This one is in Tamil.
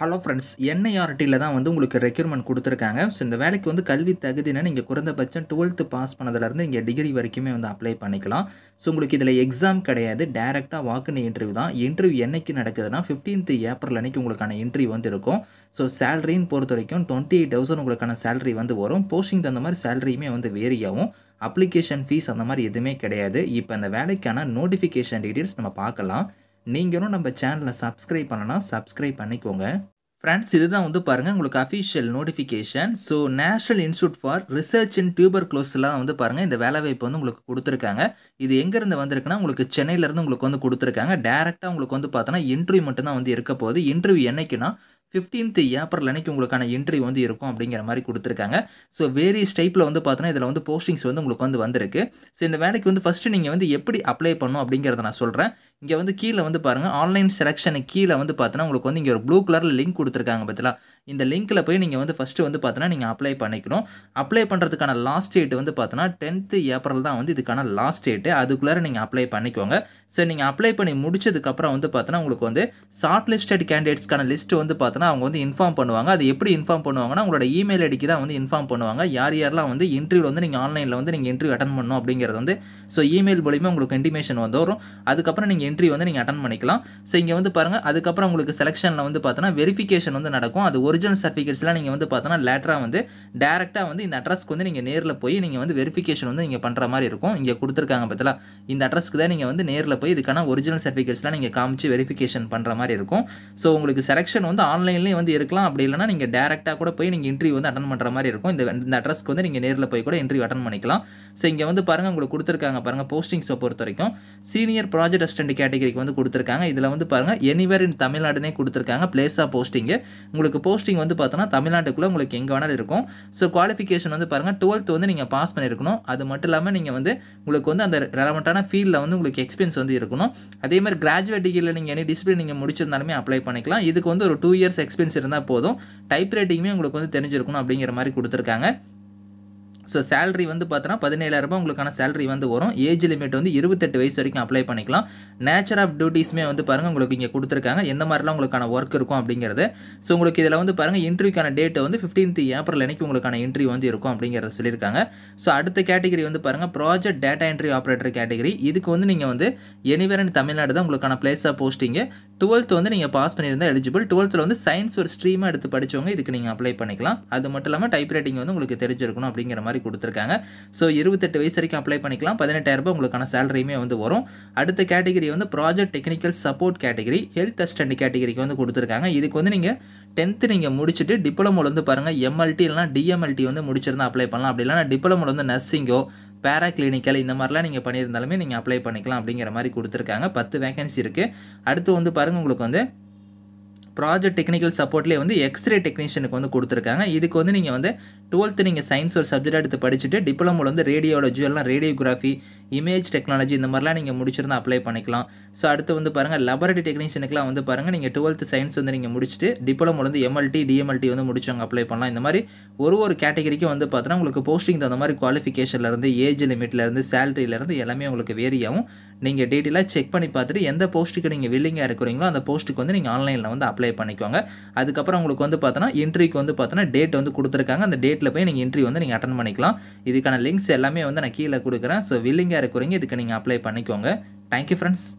ஹலோ ஃப்ரெண்ட்ஸ் என்ஐஆர்டியில் தான் வந்து உங்களுக்கு ரெக்யூர்மெண்ட் கொடுத்துருக்காங்க ஸோ இந்த வேலைக்கு வந்து கல்வி தகுதினா நீங்கள் குறைந்தபட்சம் டுவெல்த்து பாஸ் பண்ணதுலேருந்து இங்கே டிகிரி வரைக்குமே வந்து அப்ளை பண்ணிக்கலாம் ஸோ உங்களுக்கு இதில் எக்ஸாம் கிடையாது டேரெக்டாக வாக்குனு இன்டர்வியூ தான் இன்டர்வியூ என்றைக்கு நடக்குதுன்னா ஃபிஃப்டீன்த் ஏப்ரல் அன்றைக்கி உங்களுக்கான இன்டர்வியூ வந்து இருக்கும் ஸோ சேலரின்னு பொறுத்த வரைக்கும் டுவெண்ட்டி எயிட் தௌசண்ட் உங்களுக்கான சேலரி வந்து வரும் போஸ்டிங் தகுந்த மாதிரி சேலரியுமே வந்து வேரி ஆகும் அப்ளிகேஷன் ஃபீஸ் அந்த மாதிரி எதுவுமே கிடையாது இப்போ அந்த வேலைக்கான நோட்டிஃபிகேஷன் டீட்டெயில்ஸ் நம்ம பார்க்கலாம் நீங்களும் நம்ம சேனலை சப்ஸ்கிரைப் பண்ணலாம் சப்ஸ்கிரைப் பண்ணிக்கோங்க ஃப்ரெண்ட்ஸ் இதுதான் வந்து பாருங்கள் உங்களுக்கு official notification so national institute for research in டியூபர் க்ளோஸ்லாம் வந்து பாருங்கள் இந்த வேலைவாய்ப்பு வந்து உங்களுக்கு கொடுத்துருக்காங்க இது எங்கேருந்து வந்திருக்குன்னா உங்களுக்கு சென்னையிலேருந்து உங்களுக்கு வந்து கொடுத்துருக்காங்க டேரெக்டாக உங்களுக்கு வந்து பார்த்தோன்னா இன்டர்வியூ மட்டும்தான் வந்து இருக்க போகுது இன்டர்வியூ என்னைக்குன்னா ஃபிஃப்டீன்த் ஏப்ரல் அன்றைக்கி உங்களுக்கான இன்டர்வியூ வந்து இருக்கும் அப்படிங்கிற மாதிரி கொடுத்துருக்காங்க ஸோ வேரியஸ் டைப்பில் வந்து பார்த்தோன்னா இதில் வந்து போஸ்டிங்ஸ் வந்து உங்களுக்கு வந்து வந்திருக்கு ஸோ இந்த வேலைக்கு வந்து ஃபஸ்ட்டு நீங்கள் வந்து எப்படி அப்ளை பண்ணும் அப்படிங்கிறத நான் சொல்கிறேன் இங்கே வந்து கீழே வந்து பாருங்கள் ஆன்லைன் செலெக்ஷனு கீழே வந்து பார்த்தோன்னா உங்களுக்கு வந்து இங்கே ஒரு ப்ளூ கலரில் லிங்க் கொடுத்துருக்காங்க பார்த்தீங்களா இந்த லிங்க்கில் போய் நீங்கள் வந்து ஃபஸ்ட்டு வந்து பார்த்தோன்னா நீங்கள் அப்ளை பண்ணிக்கணும் அப்ளை பண்ணுறதுக்கான லாஸ்ட் டேட் வந்து பார்த்தோன்னா டென்த்து ஏப்ரல் தான் வந்து இதுக்கான லாஸ்ட் டேட்டு அதுக்குள்ளே நீங்கள் அப்ளை பண்ணிக்கோங்க ஸோ நீங்கள் அப்ளை பண்ணி முடிச்சதுக்கப்புறம் வந்து பார்த்தோன்னா உங்களுக்கு வந்து ஷார்ட் லிஸ்டட் கேண்டிடேட்ஸ்க்கான லிஸ்ட்டு வந்து பார்த்தோன்னா அவங்க வந்து இன்ஃபார்ம் பண்ணுவாங்க அது எப்படி இன்ஃபார்ம் பண்ணுவாங்கன்னா உங்களோட இமெயில் ஐடிக்கு தான் வந்து இன்ஃபார்ம் பண்ணுவாங்க யார் யாரெல்லாம் வந்து இன்டர்வியூ வந்து நீங்கள் ஆன்லைனில் வந்து நீங்கள் இன்டர்வியூ அட்டன் பண்ணணும் அப்படிங்கிறது வந்து ஸோ இமெயில் மூலியமாக உங்களுக்கு இன்டிமேஷன் வந்து வரும் அதுக்கப்புறம் நீங்கள் என்ட்ரி வந்து நீங்கள் அட்டன் பண்ணிக்கலாம் ஸோ இங்கே வந்து பாருங்கள் அதுக்கப்புறம் உங்களுக்கு செலெக்ஷனில் வந்து பார்த்தோன்னா வெரிஃபிகேஷன் வந்து நடக்கும் அது ஒரிஜினல் சர்டிஃபிகேட்ஸ்லாம் நீங்கள் வந்து பார்த்தோன்னா லேட்டராக வந்து டேரெக்டாக வந்து இந்த அட்ரஸ்க்கு வந்து நீங்கள் நேரில் போய் நீங்கள் வந்து வெரிஃபிகேஷன் வந்து நீங்கள் பண்ணுற மாதிரி இருக்கும் இங்கே கொடுத்துருக்காங்க பார்த்தீங்களா இந்த அட்ரஸ்க்கு தான் நீங்கள் வந்து நேரில் போய் இதுக்கான ஒரிஜினல் சர்டிஃபிகேட்ஸ்லாம் நீங்கள் காமிச்சு வெரிஃபிகேஷன் பண்ணுற மாதிரி இருக்கும் ஸோ உங்களுக்கு செலெக்ஷன் வந்து ஆன்லைன்லேயும் வந்து இருக்கலாம் அப்படி இல்லைனா நீங்கள் டேரெக்டாக கூட போய் நீங்கள் இன்டர்வியூ வந்து அட்டன் பண்ணுற மாதிரி இருக்கும் இந்த இந்த அட்ரஸ்க்கு வந்து நீங்கள் நேரில் போய் கூட இன்டர்வியூ அட்டன் பண்ணிக்கலாம் ஸோ இங்கே வந்து பாருங்கள் உங்களுக்கு கொடுத்துருக்காங்க பாருங்கள் போஸ்டிங்ஸை பொறுத்த வரைக்கும் சீனியர் ப்ராஜெக்ட் அசிஸ்டன்ட் கேட்டகரிக்கு வந்து கொடுத்துருக்காங்க இதில் வந்து பாருங்கள் எனிவேர் இன் தமிழ்நாடுனே கொடுத்துருக்காங்க பிளேஸ் ஆஃப் போஸ்டிங்கு உங்களுக்கு போஸ்டிங் வந்து பார்த்தோன்னா தமிழ்நாட்டுக்குள்ளே உங்களுக்கு எங்கே வேணாலும் இருக்கும் ஸோ குவாலிஃபிகேஷன் வந்து பாருங்கள் டுவெல்த் வந்து நீங்கள் பாஸ் பண்ணியிருக்கணும் அது மட்டும் இல்லாமல் நீங்கள் வந்து உங்களுக்கு வந்து அந்த ரெலவெண்ட்டான ஃபீல்டில் வந்து உங்களுக்கு எக்ஸ்பீரியன்ஸ் வந்து இருக்கணும் அதே மாதிரி கிராஜுவேட் டிகிரியில் நீங்கள் எனி டிசிப்ளின் நீங்கள் முடிச்சிருந்தாலுமே அப்ளை பண்ணிக்கலாம் இதுக்கு வந்து ஒரு டூ இயர்ஸ் எக்ஸ்பீரியன்ஸ் இருந்தால் போதும் டைப் ரைட்டிங்குமே உங்களுக்கு வந்து தெரிஞ்சிருக்கணும் அப்படிங்கிற மாதிரி கொடுத்துருக்காங்க ஸோ சேலரி வந்து பார்த்தோன்னா பதினேழாயிரம் உங்களுக்கான சேலரி வந்து வரும் ஏஜ் லிமிட் வந்து இருபத்தெட்டு வயசு வரைக்கும் அப்ளை பண்ணிக்கலாம் நேச்சர் ஆஃப் டியூட்டிஸுமே வந்து பாருங்கள் உங்களுக்கு இங்கே கொடுத்துருக்காங்க எந்த மாதிரிலாம் உங்களுக்கான ஒர்க் இருக்கும் அப்படிங்கிறது ஸோ உங்களுக்கு இதில் வந்து பாருங்கள் இன்டர்வியூக்கான டேட் வந்து ஃபிஃப்டீன்த் ஏப்ரல் அன்றைக்கி உங்களுக்கான இன்டர்வியூ வந்து இருக்கும் அப்படிங்கிறத சொல்லியிருக்காங்க ஸோ அடுத்த கேட்டகரி வந்து பாருங்கள் project data entry operator category இதுக்கு வந்து நீங்கள் வந்து எனிவேர் அண்ட் தமிழ்நாடு தான் உங்களுக்கான பிளேஸ் ஆஃப் போஸ்டிங்கு டுவெல்த்து வந்து நீங்கள் பாஸ் பண்ணியிருந்தால் எலிஜிபிள் டுவெல்த்தில் வந்து சயின்ஸ் ஒரு ஸ்ட்ரீமாக எடுத்து படித்தவங்க இதுக்கு நீங்கள் அப்ளை பண்ணிக்கலாம் அது மட்டும் இல்லாமல் டைப் ரைட்டிங் வந்து உங்களுக்கு தெரிஞ்சிருக்கணும் அப்படிங்கிற மாதிரி கொடுத்துருக்காங்க ஸோ இருபத்தெட்டு வயசு வரைக்கும் அப்ளை பண்ணிக்கலாம் பதினெட்டாயிரரூபா உங்களுக்கான சேலரியுமே வந்து வரும் அடுத்த கேட்டகரி வந்து project technical support category health assistant கேட்டகரிக்கு வந்து கொடுத்துருக்காங்க இதுக்கு வந்து நீங்கள் டென்த்து நீங்கள் முடிச்சுட்டு டிப்ளமோவில் வந்து பாருங்கள் எம்எல்டி இல்லைனா டிஎம்எல்டி வந்து முடிச்சிருந்தால் அப்ளை பண்ணலாம் அப்படி இல்லைனா டிப்ளமோவில் வந்து நர்சிங்கோ பேரா கிளினிக்கல் இந்த மாதிரிலாம் நீங்கள் பண்ணியிருந்தாலுமே நீங்கள் அப்ளை பண்ணிக்கலாம் அப்படிங்கிற மாதிரி கொடுத்துருக்காங்க பத்து வேகன்சி இருக்குது அடுத்து வந்து பாருங்கள் உங்களுக்கு வந்து ப்ராஜெக்ட் டெக்னிக்கல் சப்போர்ட்லேயே வந்து எக்ஸ்ரே டெக்னீஷியனுக்கு வந்து கொடுத்துருக்காங்க இதுக்கு வந்து நீங்கள் வந்து டுவெல்த்து நீங்கள் சயின்ஸ் ஒரு சப்ஜெக்ட் எடுத்து படிச்சுட்டு டிப்ளமோவில் வந்து ரேடியோலஜி எல்லாம் ரேடியோகிராஃபி இமேஜ் டெக்னாலஜி இந்த மாதிரிலாம் நீங்கள் முடிச்சிருந்தா அப்ளை பண்ணிக்கலாம் ஸோ அடுத்து வந்து பாருங்கள் லெபரட்டரி டெக்னீஷியனுக்குலாம் வந்து பாருங்கள் நீங்கள் டுவெல்த்து சயின்ஸ் வந்து நீங்கள் முடிச்சுட்டு டிப்ளமோவில் வந்து எம்எல்டி டிஎம்எல்டி வந்து முடிச்சவங்க அப்ளை பண்ணலாம் இந்த மாதிரி ஒரு ஒரு கேட்டகரிக்கும் வந்து பார்த்தோன்னா உங்களுக்கு போஸ்டிங் தகுந்த மாதிரி குவாலிஃபிகேஷன்லேருந்து ஏஜ் லிமிட்லேருந்து சேலரியிலேருந்து எல்லாமே உங்களுக்கு வேரியாகவும் நீங்கள் டீட்டெயிலாக செக் பண்ணி பார்த்துட்டு எந்த போஸ்ட்டுக்கு நீங்கள் வில்லிங்காக இருக்கிறீங்களோ அந்த போஸ்ட்டுக்கு வந்து நீங்கள் ஆன்லைனில் வந்து அப்ளை பண்ணிக்கோங்க அதுக்கப்புறம் உங்களுக்கு வந்து பார்த்தோன்னா இன்ட்ரிக்கு வந்து பார்த்தோன்னா டேட் வந்து கொடுத்துருக்காங்க அந்த டேட் சைட்டில் போய் நீங்கள் இன்ட்ரி வந்து நீங்கள் அட்டன் பண்ணிக்கலாம் இதுக்கான லிங்க்ஸ் எல்லாமே வந்து நான் கீழே கொடுக்குறேன் ஸோ வில்லிங்காக இருக்கிறீங்க இதுக்கு நீங்கள் அப்ளை பண்ணிக்கோங்க தேங்க்யூ ஃப்ரெண்ட்ஸ்